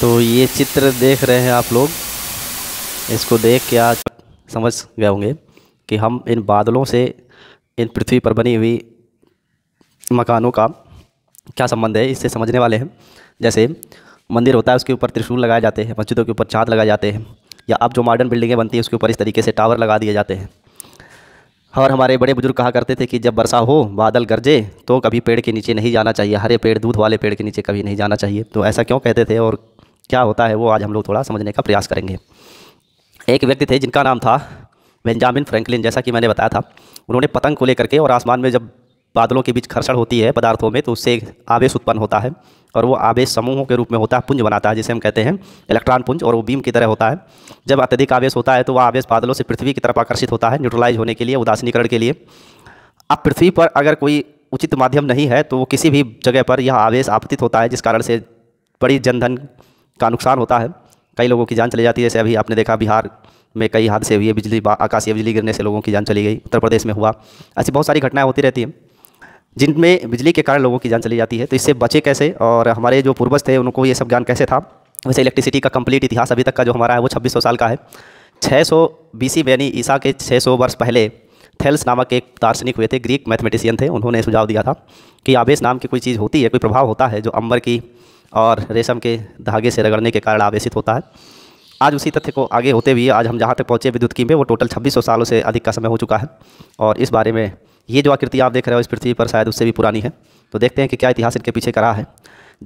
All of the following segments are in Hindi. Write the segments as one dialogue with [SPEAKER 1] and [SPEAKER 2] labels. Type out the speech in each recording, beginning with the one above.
[SPEAKER 1] तो ये चित्र देख रहे हैं आप लोग इसको देख के आज समझ गए होंगे कि हम इन बादलों से इन पृथ्वी पर बनी हुई मकानों का क्या संबंध है इससे समझने वाले हैं जैसे मंदिर होता है उसके ऊपर त्रिशूल लगाए जाते हैं मस्जिदों के ऊपर चाँद लगाए जाते हैं या अब जो मॉडर्न बिल्डिंगें बनती हैं उसके ऊपर इस तरीके से टावर लगा दिए जाते हैं और हमारे बड़े बुजुर्ग कहा करते थे कि जब वर्षा हो बादल गरजे तो कभी पेड़ के नीचे नहीं जाना चाहिए हरे पेड़ दूध वाले पेड़ के नीचे कभी नहीं जाना चाहिए तो ऐसा क्यों कहते थे और क्या होता है वो आज हम लोग थोड़ा समझने का प्रयास करेंगे एक व्यक्ति थे जिनका नाम था बेंजामिन फ्रैंकलिन जैसा कि मैंने बताया था उन्होंने पतंग को लेकर के और आसमान में जब बादलों के बीच खर्षण होती है पदार्थों में तो उससे एक आवेश उत्पन्न होता है और वो आवेश समूहों के रूप में होता है पुंज बनाता है जिसे हम कहते हैं इलेक्ट्रॉन पुंज और वो बीम की तरह होता है जब अत्यधिक आवेश होता है तो वह आवेश बादलों से पृथ्वी की तरफ आकर्षित होता है न्यूट्रलाइज होने के लिए उदासीनीकरण के लिए अब पृथ्वी पर अगर कोई उचित माध्यम नहीं है तो वो किसी भी जगह पर यह आवेश आपतित होता है जिस कारण से बड़ी जनधन का नुकसान होता है कई लोगों की जान चली जाती है जैसे अभी आपने देखा बिहार में कई हादसे हुए बिजली आकाशीय बिजली गिरने से लोगों की जान चली गई उत्तर प्रदेश में हुआ ऐसी बहुत सारी घटनाएँ होती रहती हैं जिनमें बिजली के कारण लोगों की जान चली जाती है तो इससे बचे कैसे और हमारे जो पूर्वज थे उनको ये सब ज्ञान कैसे था वैसे इलेक्ट्रिसिटी का कंप्लीट इतिहास अभी तक का जो हमारा है वो छब्बीस साल का है छः सौ सी यानी ईसा के सौ वर्ष पहले थेल्स नामक एक दार्शनिक हुए थे ग्रीक मैथमेटिशियन थे उन्होंने सुझाव दिया था कि आवेश नाम की कोई चीज़ होती है कोई प्रभाव होता है जो अंबर की और रेशम के धागे से रगड़ने के कारण आवेशित होता है आज उसी तथ्य को आगे होते हुए आज हम जहाँ तक पहुँचे विद्युत की में वो टोटल 2600 सालों से अधिक का समय हो चुका है और इस बारे में ये जो आकृति आप देख रहे हो इस पृथ्वी पर शायद उससे भी पुरानी है तो देखते हैं कि क्या इतिहास इनके पीछे करा है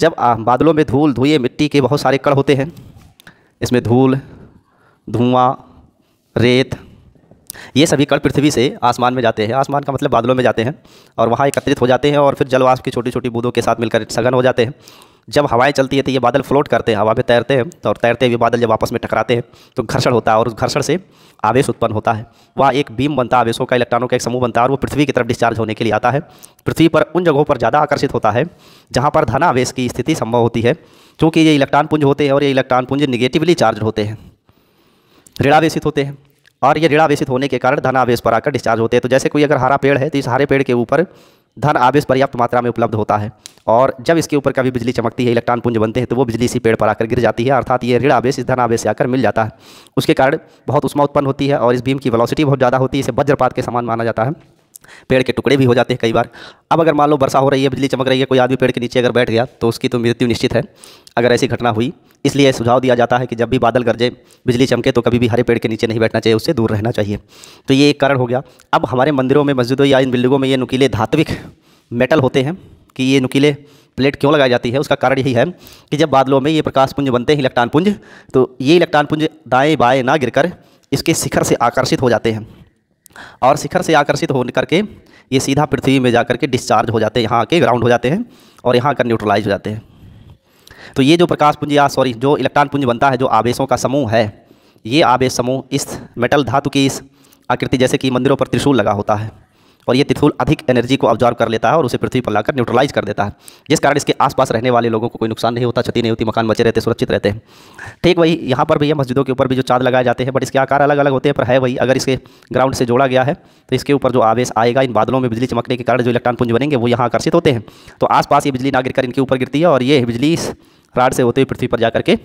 [SPEAKER 1] जब बादलों में धूल धुएँ मिट्टी के बहुत सारे कड़ होते हैं इसमें धूल धुआँ रेत ये सभी कण पृथ्वी से आसमान में जाते हैं आसमान का मतलब बादलों में जाते हैं और वहाँ एकत्रित हो जाते हैं और फिर जलवाष्प की छोटी छोटी बूंदों के साथ मिलकर सघन हो जाते हैं जब हवाएं चलती है तो ये बादल फ्लोट करते हैं हवा में तैरते हैं तो और तैरते हुए बादल जब आपस में टकराते हैं तो घर्षण होता है और उस घर्षण से आवेश उत्पन्न होता है वहाँ एक बीम बनता है आवेशों का इलेक्ट्रॉनों का एक समूह बनता है और वो पृथ्वी की तरफ डिस्चार्ज होने के लिए आता है पृथ्वी पर उन जगहों पर ज़्यादा आकर्षित होता है जहाँ पर धनावेश की स्थिति संभव होती है क्योंकि ये इलेक्ट्रॉन पुंज होते हैं और ये इलेक्ट्रॉन पुंज निगेटिवली चार्ज होते हैं ऋणावेशित होते हैं और ये ऋणावेशित होने के कारण धनावेश पर आकर डिस्चार्ज होते हैं तो जैसे कोई अगर हरा पेड़ है तो इस हरे पेड़ के ऊपर धन आवेश पर्याप्त मात्रा में उपलब्ध होता है और जब इसके ऊपर कभी बिजली चमकती है इलेक्ट्रॉन पुंज बनते हैं तो वो बिजली इसी पेड़ पर आकर गिर जाती है अर्थात ये ऋण आवेश इस धन आवेश से आकर मिल जाता है उसके कारण बहुत उष्मा उत्पन्न होती है और इस बीम की वेलोसिटी बहुत ज़्यादा होती है इसे वज्रपात के समान माना जाता है पेड़ के टुकड़े भी हो जाते हैं कई बार अब अगर मान लो वर्षा हो रही है बिजली चमक रही है कोई आदमी पेड़ के नीचे अगर बैठ गया तो उसकी तो मृत्यु निश्चित है अगर ऐसी घटना हुई इसलिए सुझाव दिया जाता है कि जब भी बादल गरजे बिजली चमके तो कभी भी हरे पेड़ के नीचे नहीं बैठना चाहिए उससे दूर रहना चाहिए तो ये एक कारण हो गया अब हमारे मंदिरों में मस्जिदों या इन बिल्डिंगों में ये नुकीले धात्विक मेटल होते हैं कि ये नुकीले प्लेट क्यों लगाई जाती है उसका कारण यही है कि जब बादलों में ये प्रकाश पुंज बनते हैं इलेक्ट्रॉन पुंज तो ये इलेक्ट्रॉन पुंज दाएँ बाएँ ना गिरकर इसके शिखर से आकर्षित हो जाते हैं और शिखर से आकर्षित हो करके ये सीधा पृथ्वी में जा के डिस्चार्ज हो जाते हैं यहाँ आके ग्राउंड हो जाते हैं और यहाँ आकर न्यूट्रलाइज हो जाते हैं तो ये जो प्रकाश पुंज या सॉरी जो इलेक्ट्रॉन पुंज बनता है जो आवेशों का समूह है ये आवेश समूह इस मेटल धातु की इस आकृति जैसे कि मंदिरों पर त्रिशूल लगा होता है और ये तिथुल अधिक एनर्जी को ऑब्जॉर्व कर लेता है और उसे पृथ्वी पर लाकर न्यूट्रलाइज कर देता है जिस कारण इसके आसपास रहने वाले लोगों को कोई नुकसान नहीं होता क्षति नहीं होती मकान बचे रहते सुरक्षित रहते हैं ठीक वही यहाँ पर भी है मस्जिदों के ऊपर भी जो चाँद लगाए जाते हैं बट इसके आकार अलग अलग होते हैं पर है वही अगर इसके ग्राउंड से जोड़ा गया है तो इसके ऊपर जो आवेश आएगा इन बादलों में बिजली चमकने के कारण जो इलेक्ट्रॉन पुंज बनेंगे वो यहाँ आकर्षित होते हैं तो आसपास ये बिजली ना गिर इनके ऊपर गिरती है और ये बिजली राड से होते हुए पृथ्वी पर जा करके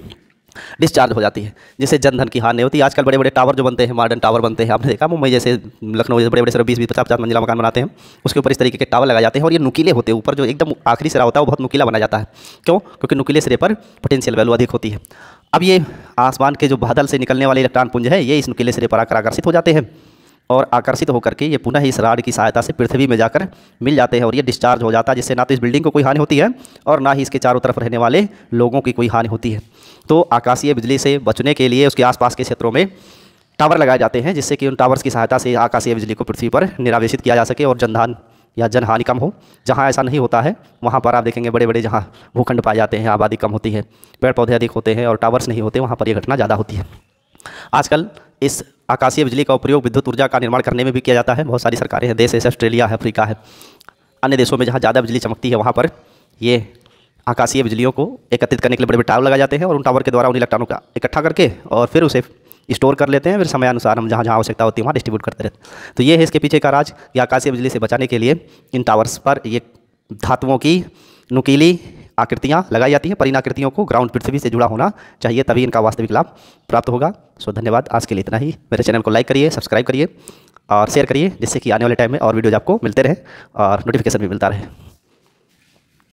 [SPEAKER 1] डिस्चार्ज हो जाती है जिससे जनधन की हानि होती है आजकल बड़े बड़े टावर जो बनते हैं मॉडर्न टावर बनते हैं आपने देखा मुंबई जैसे लखनऊ जैसे बड़े बड़े सर बीस बीस पचास पचास मंजिला मकान बनाते हैं उसके ऊपर इस तरीके के टावर लगाए जाते हैं और ये नुकीले होते हैं ऊपर जो एकदम आखिरी सिरा होता है वो बहुत नुकीला बना जाता है क्यों क्योंकि नुकीले सिरे पर पोटेंशियल वैल्यू अधिक होती है अब ये आसमान के जो बादल से निकलने वाले इलेक्ट्रॉन पुंज है ये इस नुकीले सिरे पर आकर आकर्षित हो जाते हैं और आकर्षित होकर के ये पुनः इस राड की सहायता से पृथ्वी में जाकर मिल जाते हैं और ये डिस्चार्ज हो जाता है जिससे ना तो इस बिल्डिंग को कोई हानि होती है और ना ही इसके चारों तरफ रहने वाले लोगों की कोई हानि होती है तो आकाशीय बिजली से बचने के लिए उसके आसपास के क्षेत्रों में टावर लगाए जाते हैं जिससे कि उन टावर्स की सहायता से आकाशीय बिजली को पृथ्वी पर निरावेशित किया जा सके और जनधान या जन हानि कम हो जहाँ ऐसा नहीं होता है वहाँ पर आप देखेंगे बड़े बड़े जहाँ भूखंड पाए जाते हैं आबादी कम होती है पेड़ पौधे अधिक होते हैं और टावर्स नहीं होते वहाँ पर यह घटना ज़्यादा होती है आजकल इस आकाशीय बिजली का उपयोग विद्युत ऊर्जा का निर्माण करने में भी किया जाता है बहुत सारी सरकारें हैं देश ऐसे ऑस्ट्रेलिया है अफ्रीका है अन्य देशों में जहाँ ज़्यादा बिजली चमकती है वहाँ पर ये आकाशीय बिजलियों को एकत्रित करने के लिए बड़े बड़े टावर लगाए जाते हैं और उन टावर के द्वारा उन इलेक्ट्रॉनों का इकट्ठा करके और फिर उसे स्टोर कर लेते हैं फिर समयानुसार हम जहाँ जहाँ आवश्यकता होती है वहाँ डिस्ट्रीब्यूट करते रहते हैं तो ये है इसके पीछे का राज कि आकाशीय बिजली से बचाने के लिए इन टावर्स पर ये धातुओं की नुकीली आकृतियाँ लगाई जाती हैं पर इन आकृतियों को ग्राउंड पृथ्वी से जुड़ा होना चाहिए तभी इनका वास्तविक लाभ प्राप्त होगा सो धन्यवाद आज के लिए इतना ही मेरे चैनल को लाइक करिए सब्सक्राइब करिए और शेयर करिए जिससे कि आने वाले टाइम में और वीडियोज आपको मिलते रहे और नोटिफिकेशन भी मिलता रहे